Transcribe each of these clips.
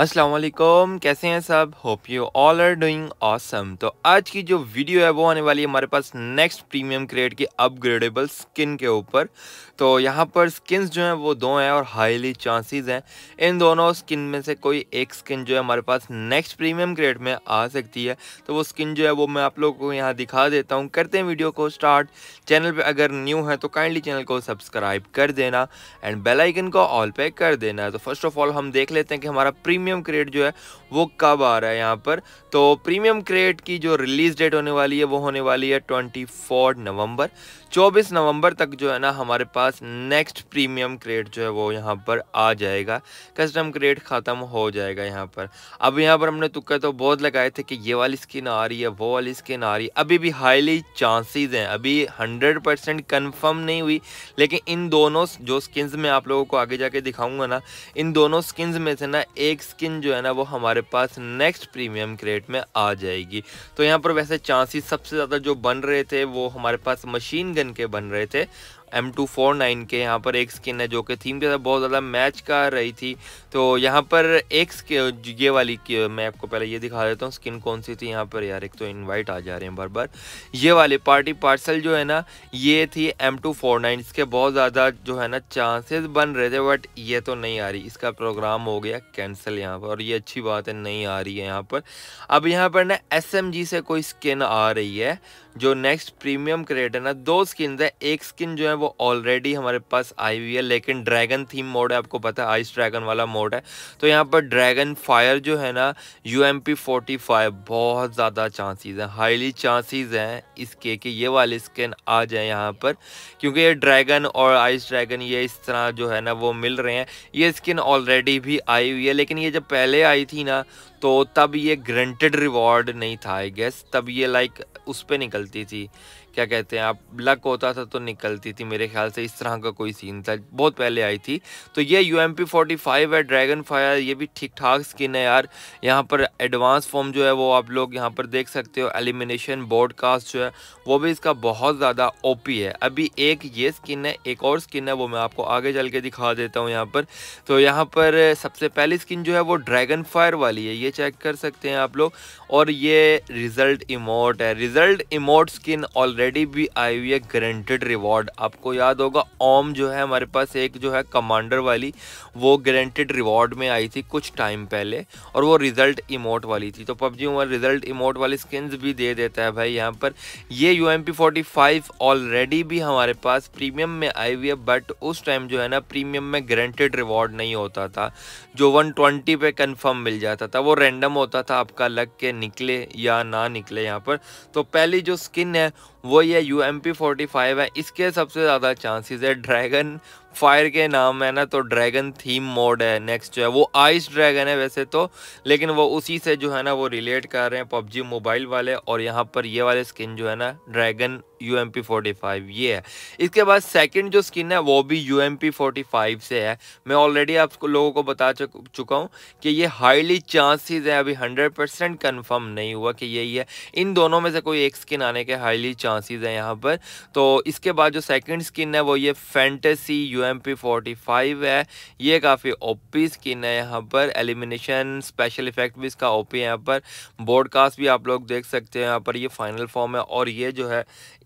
असलम कैसे हैं सब hope you all are doing awesome तो आज की जो वीडियो है वो आने वाली है हमारे पास नेक्स्ट प्रीमियम क्रिएट की अपग्रेडेबल स्किन के ऊपर तो यहाँ पर स्किन्स जो हैं वो दो हैं और हाईली चांसेस हैं इन दोनों स्किन में से कोई एक स्किन जो है हमारे पास नेक्स्ट प्रीमियम क्रिएट में आ सकती है तो वो स्किन जो है वो मैं आप लोग को यहाँ दिखा देता हूँ करते हैं वीडियो को स्टार्ट चैनल पर अगर न्यू है तो काइंडली चैनल को सब्सक्राइब कर देना एंड बेलाइकन को ऑल पे कर देना तो फर्स्ट ऑफ ऑल हम देख लेते हैं कि हमारा प्रीमियम प्रीमियम क्रेट जो है वो कब आ रहा है यहाँ पर तो प्रीमियम क्रेट की जो रिलीज़ डेट होने वाली है वो होने वाली है ट्वेंटी फोर नवम्बर चौबीस नवंबर तक जो है ना हमारे पास नेक्स्ट प्रीमियम क्रेट जो है वो यहाँ पर आ जाएगा कस्टम क्रेट ख़त्म हो जाएगा यहाँ पर अब यहाँ पर हमने तुक्के तो बहुत लगाए थे कि ये वाली स्किन आ रही है वो वाली स्किन आ रही है अभी भी हाईली चांसेस हैं अभी 100 परसेंट कन्फर्म नहीं हुई लेकिन इन दोनों जो स्किन्स में आप लोगों को आगे जाके दिखाऊंगा ना इन दोनों स्किन्स में से ना एक स्किन जो है ना वो हमारे पास नेक्स्ट प्रीमियम क्रेट में आ जाएगी तो यहाँ पर वैसे चांसेस सबसे ज़्यादा जो बन रहे थे वो हमारे पास मशीन गन के बन रहे थे एम टू फोर नाइन के यहाँ पर एक स्किन है जो कि थीम के साथ बहुत ज़्यादा मैच कर रही थी तो यहाँ पर एक ये वाली मैं आपको पहले ये दिखा देता हूँ स्किन कौन सी थी यहाँ पर यार एक तो इनवाइट आ जा रहे हैं बार बार ये वाले पार्टी पार्सल जो है ना ये थी एम टू फोर नाइन इसके बहुत ज़्यादा जो है ना चांसेस बन रहे थे बट ये तो नहीं आ रही इसका प्रोग्राम हो गया कैंसिल यहाँ पर और ये अच्छी बात है नहीं आ रही है यहाँ पर अब यहाँ पर ना एस से कोई स्किन आ रही है जो नेक्स्ट प्रीमियम क्रेट है ना दो स्किन है एक स्किन जो है वो ऑलरेडी हमारे पास आई हुई है लेकिन ड्रैगन थीम मोड है आपको पता है आइस ड्रैगन वाला मोड है तो यहाँ पर ड्रैगन फायर जो है ना U M P forty five बहुत ज़्यादा चांसेस हैं हाईली चांसेस हैं इसके कि ये वाले स्किन आ जाए यहाँ पर क्योंकि ये ड्रैगन और आइस ड्रैगन ये इस तरह जो है ना वो मिल रहे हैं ये स्किन ऑलरेडी भी आई हुई है लेकिन ये जब पहले आई थी ना तो तब ये ग्रंटेड रिवॉर्ड नहीं था आई गेस तब ये लाइक उस पर निकलती थी क्या कहते हैं आप लक होता था तो निकलती थी मेरे ख्याल से इस तरह का कोई सीन था बहुत पहले आई थी तो ये U M P forty five है ड्रैगन फायर ये भी ठीक ठाक स्किन है यार यहाँ पर एडवांस फॉर्म जो है वो आप लोग यहाँ पर देख सकते हो एलिमिनेशन ब्रॉडकास्ट जो है वो भी इसका बहुत ज़्यादा ओ पी है अभी एक ये स्किन है एक और स्किन है वो मैं आपको आगे चल के दिखा देता हूँ यहाँ पर तो यहाँ पर सबसे पहली स्किन जो है वो ड्रैगन फायर वाली है ये चेक कर सकते हैं आप लोग और ये रिज़ल्ट इमोट है रिज़ल्ट इमोट स्किन ऑलरेडी भी आई हुई है ग्रेंटेड रिवॉर्ड आपको याद होगा ओम जो है हमारे पास एक जो है कमांडर वाली वो ग्रेंटेड रिवॉर्ड में आई थी कुछ टाइम पहले और वो रिज़ल्ट इमोट वाली थी तो पबजी वो रिज़ल्ट इमोट वाली स्किन भी दे देता है भाई यहाँ पर ये यू एम ऑलरेडी भी हमारे पास प्रीमियम में आई हुई है बट उस टाइम जो है ना प्रीमियम में ग्रेंटेड रिवॉर्ड नहीं होता था जो 120 पे कंफर्म मिल जाता था वो रैंडम होता था आपका लग के निकले या ना निकले यहाँ पर तो पहली जो स्किन है वो ये U M P forty five है इसके सबसे ज़्यादा चांसेस है ड्रैगन फायर के नाम है ना तो ड्रैगन थीम मोड है नेक्स्ट जो है वो आइस ड्रैगन है वैसे तो लेकिन वो उसी से जो है ना वो रिलेट कर रहे हैं पबजी मोबाइल वाले और यहाँ पर ये वाले स्किन जो है ना dragon U M P forty five ये है इसके बाद सेकंड जो स्किन है वो भी U M P forty five से है मैं ऑलरेडी आप लोगों को बता चुका हूँ कि ये हाईली चांसेस है अभी हंड्रेड परसेंट कन्फर्म नहीं हुआ कि यही है इन दोनों में से कोई एक स्किन आने के हाईली चांसेस हैं यहाँ पर तो इसके बाद जो सेकेंड स्किन है वो ये fantasy U U M P forty five है ये काफ़ी ओ पी स्किन है यहाँ पर एलिमिनेशन स्पेशल इफेक्ट भी इसका ओ पी है यहाँ पर ब्रॉडकास्ट भी आप लोग देख सकते हैं यहाँ पर ये फाइनल फॉर्म है और ये जो है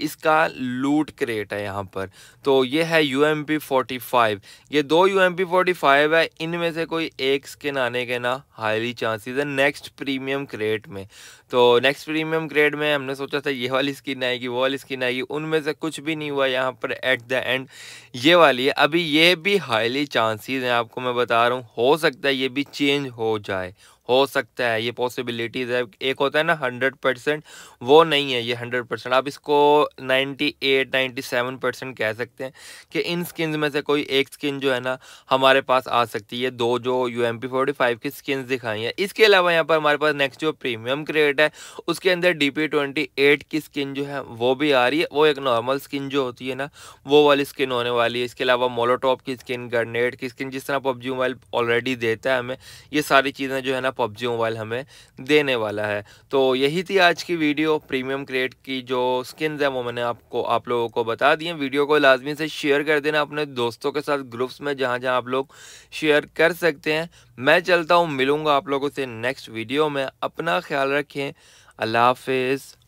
इसका लूट क्रिएट है यहाँ पर तो ये है U M P forty five ये दो U M P forty five है इनमें से कोई एक स्किन आने के ना हाईली चांसेस है नेक्स्ट प्रीमियम क्रेट में तो नेक्स्ट प्रीमियम ग्रेड में हमने सोचा था ये वाली स्किन आएगी वो वाली स्किन आएगी उनमें से कुछ भी नहीं हुआ यहाँ पर एट द एंड ये वाली है अभी ये भी हाईली चांसेस हैं आपको मैं बता रहा हूँ हो सकता है ये भी चेंज हो जाए हो सकता है ये पॉसिबिलिटीज़ है एक होता है ना हंड्रेड परसेंट वो नहीं है ये हंड्रेड परसेंट आप इसको ninety eight ninety seven percent कह सकते हैं कि इन स्किन में से कोई एक स्किन जो है ना हमारे पास आ सकती है दो जो U M P forty five की स्किन दिखाई हैं इसके अलावा यहाँ पर हमारे पास नेक्स्ट जो प्रीमियम क्रिएट है उसके अंदर डी पी ट्वेंटी एट की स्किन जो है वो भी आ रही है वो एक नॉर्मल स्किन जो होती है ना वो वाली स्किन होने वाली है इसके अलावा मोलोटॉप की स्किन गर्नेट की स्किन जिस तरह पबजी मोबाइल ऑलरेडी देता है हमें ये सारी चीज़ें जो है ना पबजी मोबाइल हमें देने वाला है तो यही थी आज की वीडियो प्रीमियम क्रिएट की जो स्किन्स हैं वो मैंने आपको आप लोगों को बता दिए वीडियो को लाजमी से शेयर कर देना अपने दोस्तों के साथ ग्रुप्स में जहाँ जहाँ आप लोग शेयर कर सकते हैं मैं चलता हूँ मिलूँगा आप लोगों से नेक्स्ट वीडियो में अपना ख्याल रखें अल्लाह हाफिज़